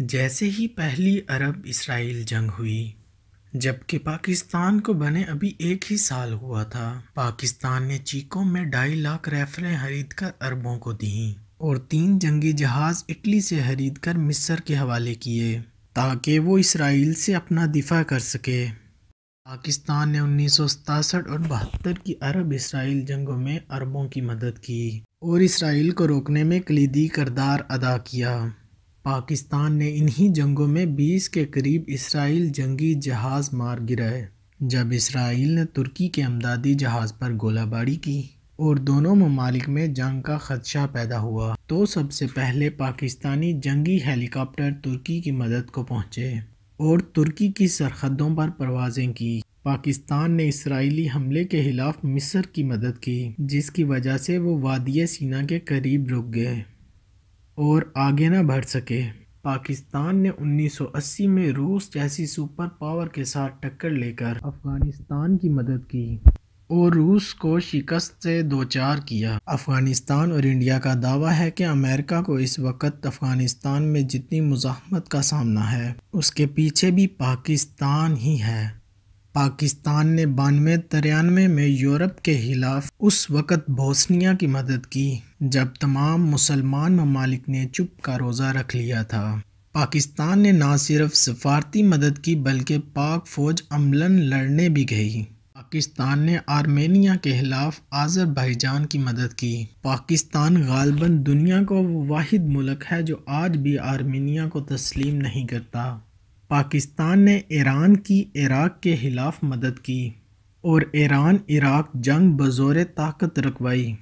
जैसे ही पहली अरब इसराइल जंग हुई जबकि पाकिस्तान को बने अभी एक ही साल हुआ था पाकिस्तान ने चीकों में ढाई लाख रेफरें खरीद कर अरबों को दी और तीन जंगी जहाज़ इटली से खरीद कर मिस्र के हवाले किए ताकि वो इसराइल से अपना दिफा कर सके पाकिस्तान ने उन्नीस और बहत्तर की अरब इसराइल जंगों में अरबों की मदद की और इसराइल को रोकने में कलीदी करदार अदा किया पाकिस्तान ने इन्हीं जंगों में 20 के करीब इसराइल जंगी जहाज़ मार गिराए जब इसराइल ने तुर्की के अमदादी जहाज़ पर गोलाबारी की और दोनों ममालिक में जंग का खदशा पैदा हुआ तो सबसे पहले पाकिस्तानी जंगी हेलीकॉप्टर तुर्की की मदद को पहुंचे और तुर्की की सरहदों पर परवाजें की पाकिस्तान ने इसराइली हमले के खिलाफ मिस्र की मदद की जिसकी वजह से वो वादिया सीना के करीब रुक गए और आगे ना बढ़ सके पाकिस्तान ने 1980 में रूस जैसी सुपर पावर के साथ टक्कर लेकर अफगानिस्तान की मदद की और रूस को शिकस्त से दो चार किया अफ़गानिस्तान और इंडिया का दावा है कि अमेरिका को इस वक्त अफ़गानिस्तान में जितनी मुजाहमत का सामना है उसके पीछे भी पाकिस्तान ही है पाकिस्तान ने बानवे तिरानवे में यूरोप के खिलाफ उस वक़्त बोस्निया की मदद की जब तमाम मुसलमान ममालिक ने चुप का रोज़ा रख लिया था पाकिस्तान ने ना सिर्फ सफारती मदद की बल्कि पाक फ़ौज अमलन लड़ने भी गई पाकिस्तान ने आर्मेनिया के खिलाफ भाईजान की मदद की पाकिस्तान गालबन दुनिया का वो वाद मुल्क है जो आज भी आर्मेनिया को तस्लीम नहीं करता पाकिस्तान ने ईरान की इराक़ के ख़िलाफ़ मदद की और ईरान इराक जंग बजोर ताकत रखवाई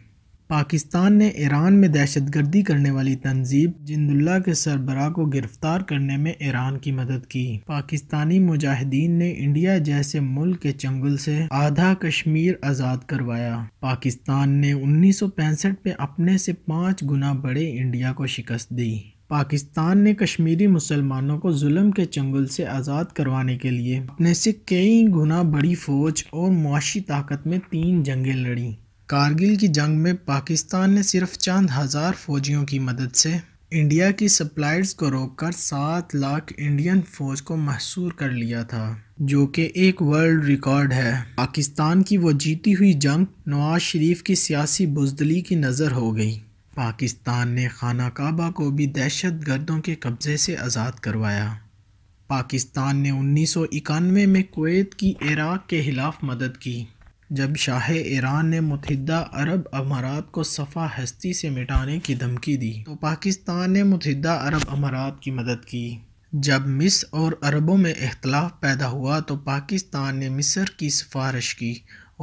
पाकिस्तान ने ईरान में दहशत गर्दी करने वाली तंजीब जिंदुल्ला के सरबराह को गिरफ़्तार करने में ईरान की मदद की पाकिस्तानी मुजाहिदीन ने इंडिया जैसे मुल्क के चंगुल से आधा कश्मीर आज़ाद करवाया पाकिस्तान ने उन्नीस सौ पैंसठ में अपने से पाँच गुना बड़े इंडिया को शिकस्त दी पाकिस्तान ने कश्मीरी मुसलमानों को जुल्म के चंगुल से आज़ाद करवाने के लिए अपने से कई गुना बड़ी फ़ौज और मुआशी ताकत में तीन जंगें लड़ी कारगिल की जंग में पाकिस्तान ने सिर्फ चंद हज़ार फौजियों की मदद से इंडिया की सप्लाइज को रोककर सात लाख इंडियन फौज को महसूर कर लिया था जो कि एक वर्ल्ड रिकॉर्ड है पाकिस्तान की वो जीती हुई जंग नवाज शरीफ की सियासी बुजदली की नज़र हो गई पाकिस्तान ने खाना काबा को भी दहशत गर्दों के कब्ज़े से आज़ाद करवाया पाकिस्तान ने उन्नीस सौ इक्यानवे में कोत की इराक के ख़िलाफ़ मदद की जब शाह ईरान ने मुतहदा अरब अमारात को सफ़ा हस्ती से मिटाने की धमकी दी तो पाकिस्तान ने मुतहदा अरब अमारात की मदद की जब मिस और अरबों में अख्तलाफ पैदा हुआ तो पाकिस्तान ने मिस्र की सिफारिश की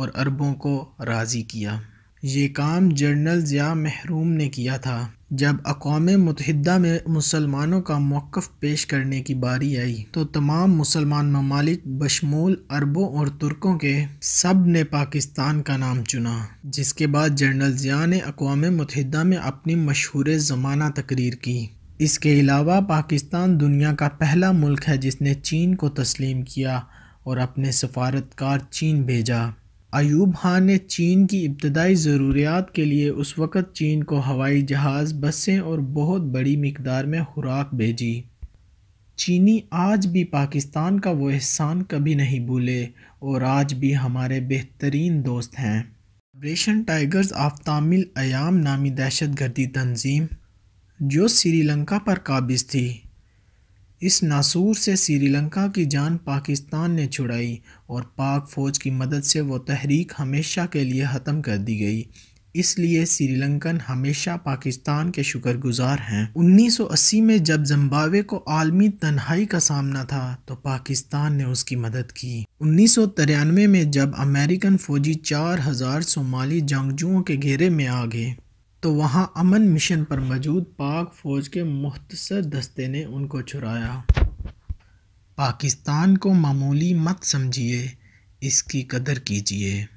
और अरबों को राज़ी किया ये काम जनरल ज़िया महरूम ने किया था जब अकोम मुतहदा में मुसलमानों का मौक़ पेश करने की बारी आई तो तमाम मुसलमान ममालिक बशमूल अरबों और तुर्कों के सब ने पाकिस्तान का नाम चुना जिसके बाद जनरल ज़िया ने अकोम मुतहदा में अपनी मशहूर ज़माना तकरीर की इसके अलावा पाकिस्तान दुनिया का पहला मुल्क है जिसने चीन को तस्लीम किया और अपने सफारतकार चीन भेजा अयूब खान ने चीन की इब्तदाई ज़रूरियात के लिए उस वक़्त चीन को हवाई जहाज़ बसें और बहुत बड़ी मकदार में खुराक भेजी चीनी आज भी पाकिस्तान का वो एहसान कभी नहीं भूले और आज भी हमारे बेहतरीन दोस्त हैं ऑपरेशन टाइगर्स आफ तामिल अयाम नामी दहशत गर्दी तंजीम जो श्रीलंका पर काबिज थी इस नासूर से श्रीलंका की जान पाकिस्तान ने छुड़ाई और पाक फ़ौज की मदद से वो तहरीक हमेशा के लिए ख़त्म कर दी गई इसलिए श्रीलंकन हमेशा पाकिस्तान के शुक्रगुजार हैं 1980 में जब जम्बावे को आलमी तन्हाई का सामना था तो पाकिस्तान ने उसकी मदद की उन्नीस में जब अमेरिकन फ़ौजी 4000 सोमाली जंगजुओं के घेरे में आ गए तो वहाँ अमन मिशन पर मौजूद पाक फ़ौज के मुख्तर दस्ते ने उनको छुराया पाकिस्तान को मामूली मत समझिए इसकी कदर कीजिए